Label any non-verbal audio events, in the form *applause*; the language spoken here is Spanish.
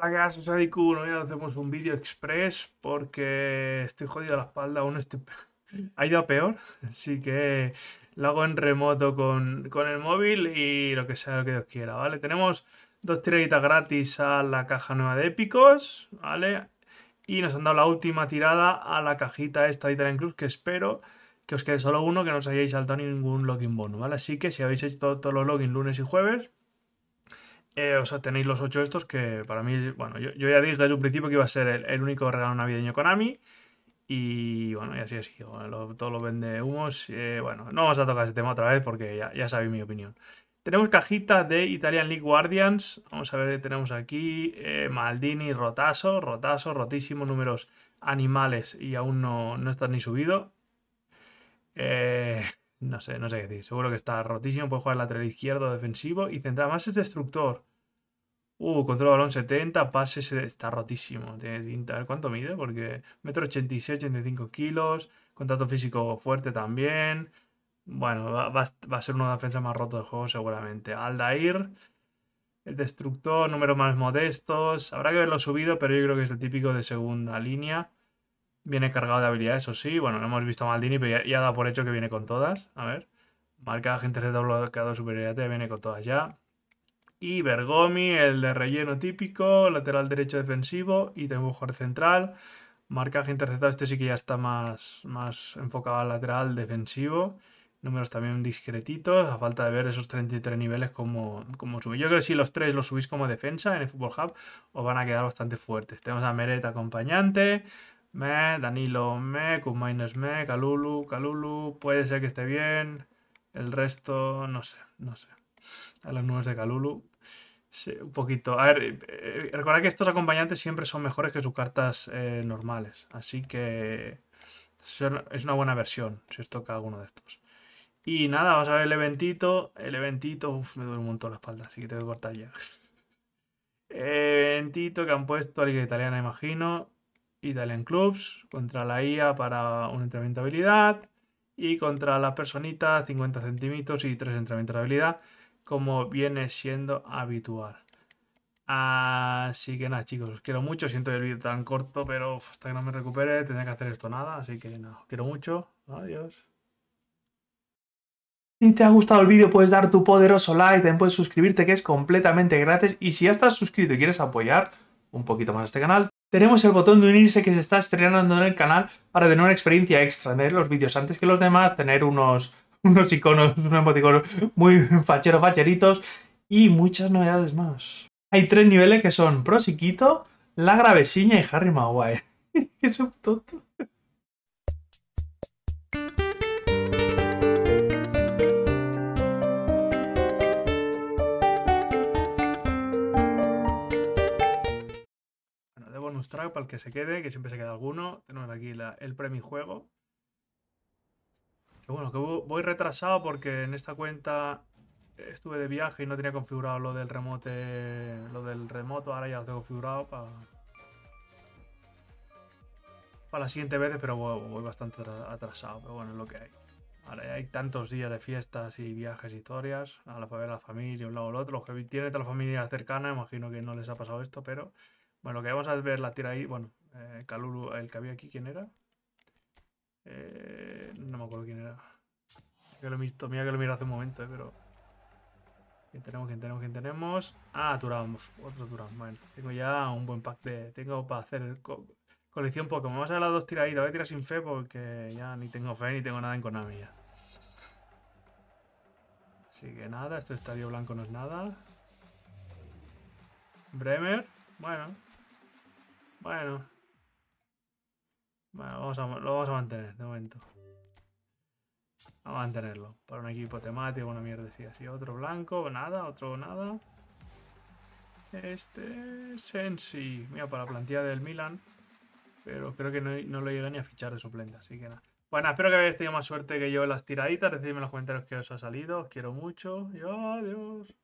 Hola, ¿qué haces? Soy Hoy hacemos un vídeo express porque estoy jodido a la espalda. Aún este... *laughs* ha ido a peor, *laughs* así que lo hago en remoto con, el móvil y lo que sea lo que Dios quiera, ¿vale? Tenemos dos tiraditas gratis a la caja nueva de épicos, ¿vale? Y nos han dado la última tirada a la cajita esta de Italian Club, que espero que os quede solo uno, que no os hayáis saltado ningún login bonus, ¿vale? Así que si habéis hecho todos los logins lunes y jueves, eh, o sea, tenéis los ocho estos que para mí, bueno, yo, ya dije desde un principio que iba a ser el, único regalo navideño Konami. Y bueno, y así ha sido. todo lo vende humos. Eh, bueno, no vamos a tocar ese tema otra vez porque ya, ya sabéis mi opinión. Tenemos cajita de Italian League Guardians. Vamos a ver qué tenemos aquí. Eh, Maldini, Rotaso, Rotaso, rotísimo, números animales y aún no, no está ni subido. no sé, no sé qué decir. Seguro que está rotísimo. Puede jugar lateral izquierdo, defensivo y central. más es destructor. Uh, control balón 70, pase está rotísimo. Tiene tinta. cuánto mide, porque metro 86, 85 kilos, contacto físico fuerte también. Bueno, va, va, va a ser una defensa más rotos del juego seguramente. Aldair, el destructor, números más modestos. Habrá que verlo subido, pero yo creo que es el típico de segunda línea. Viene cargado de habilidades, eso sí. Bueno, no hemos visto a Maldini, pero ya, da por hecho que viene con todas. A ver. Marca agentes de bloqueado superioridad, viene con todas ya. Y Bergomi, el de relleno típico, lateral derecho defensivo y tengo jugador central. Marcaje interceptado, este sí que ya está más, más enfocado al lateral defensivo. Números también discretitos, a falta de ver esos 33 niveles como, como Yo creo que si los tres los subís como defensa en el Football Hub, os van a quedar bastante fuertes. Tenemos a Meret acompañante, Me, Danilo Me, Kumaines Me, Kalulu, Kalulu, puede ser que esté bien. El resto, no sé, no sé a las nubes de Calulu. un poquito. A ver, eh, recordad que estos acompañantes siempre son mejores que sus cartas eh, normales. Así que es una buena versión si os toca alguno de estos. Y nada, vamos a ver el eventito. El eventito, uf, me duele un montón la espalda, así que tengo que cortar ya. *laughs* eventito que han puesto a Liga Italiana, imagino. Italian Clubs contra la IA para un entrenamiento de habilidad. Y contra las personitas, 50 centímetros y 3 entrenamientos de habilidad como viene siendo habitual. Así que nada, chicos, os quiero mucho. Siento el vídeo tan corto, pero hasta que no me recupere tendré que hacer esto nada. Así que nada, os quiero mucho. Adiós. Si te ha gustado el vídeo puedes dar tu poderoso like, también puedes suscribirte que es completamente gratis y si ya estás suscrito y quieres apoyar un poquito más este canal, tenemos el botón de unirse que se está estrenando en el canal para tener una experiencia extra, tener los vídeos antes que los demás, tener unos unos iconos, unos emoticonos muy facheros, facheritos y muchas novedades más. Hay tres niveles que son Prosiquito, La Gravesiña y Harry Maguire. *laughs* son tonto! Bueno, de bonus track para el que se quede, que siempre se queda alguno. Tenemos aquí el premio juego, bueno, que voy retrasado porque en esta cuenta estuve de viaje y no tenía configurado lo del remote. Lo del remoto, ahora ya lo tengo configurado para. Para las siguientes veces, pero voy, bastante atrasado. Pero bueno, es lo que hay. Ahora hay tantos días de fiestas y viajes, y historias, a la, la familia, un lado o el otro. Los que tienen toda la familia cercana, imagino que no les ha pasado esto, pero bueno, lo que vamos a ver la tira ahí, bueno, Calulu, eh, el que había aquí, ¿quién era? Eh, no me acuerdo quién era. lo mira que lo miro hace un momento, eh, pero... ¿Quién tenemos? ¿Quién tenemos? ¿Quién tenemos? Ah, Turam. Otro Turam. Bueno, tengo ya un buen pack de... Tengo para hacer colección Pokémon. Vamos a dar las dos tiraditas. Voy a tirar sin fe porque ya ni tengo fe ni tengo nada en Konami ya. Así que nada, este estadio blanco no es nada. Bremer, bueno. Bueno, bueno, lo vamos a mantener de momento. Vamos a mantenerlo. Para un equipo temático, una mierda decía Otro blanco, nada, otro nada. Este Sensi. Mira, para la plantilla del Milan. Pero creo que no, no lo llega ni a fichar de suplente, así que nada. Bueno, espero que hayáis tenido más suerte que yo en las tiraditas. Decidme en los comentarios que os ha salido. Os quiero mucho. Y adiós.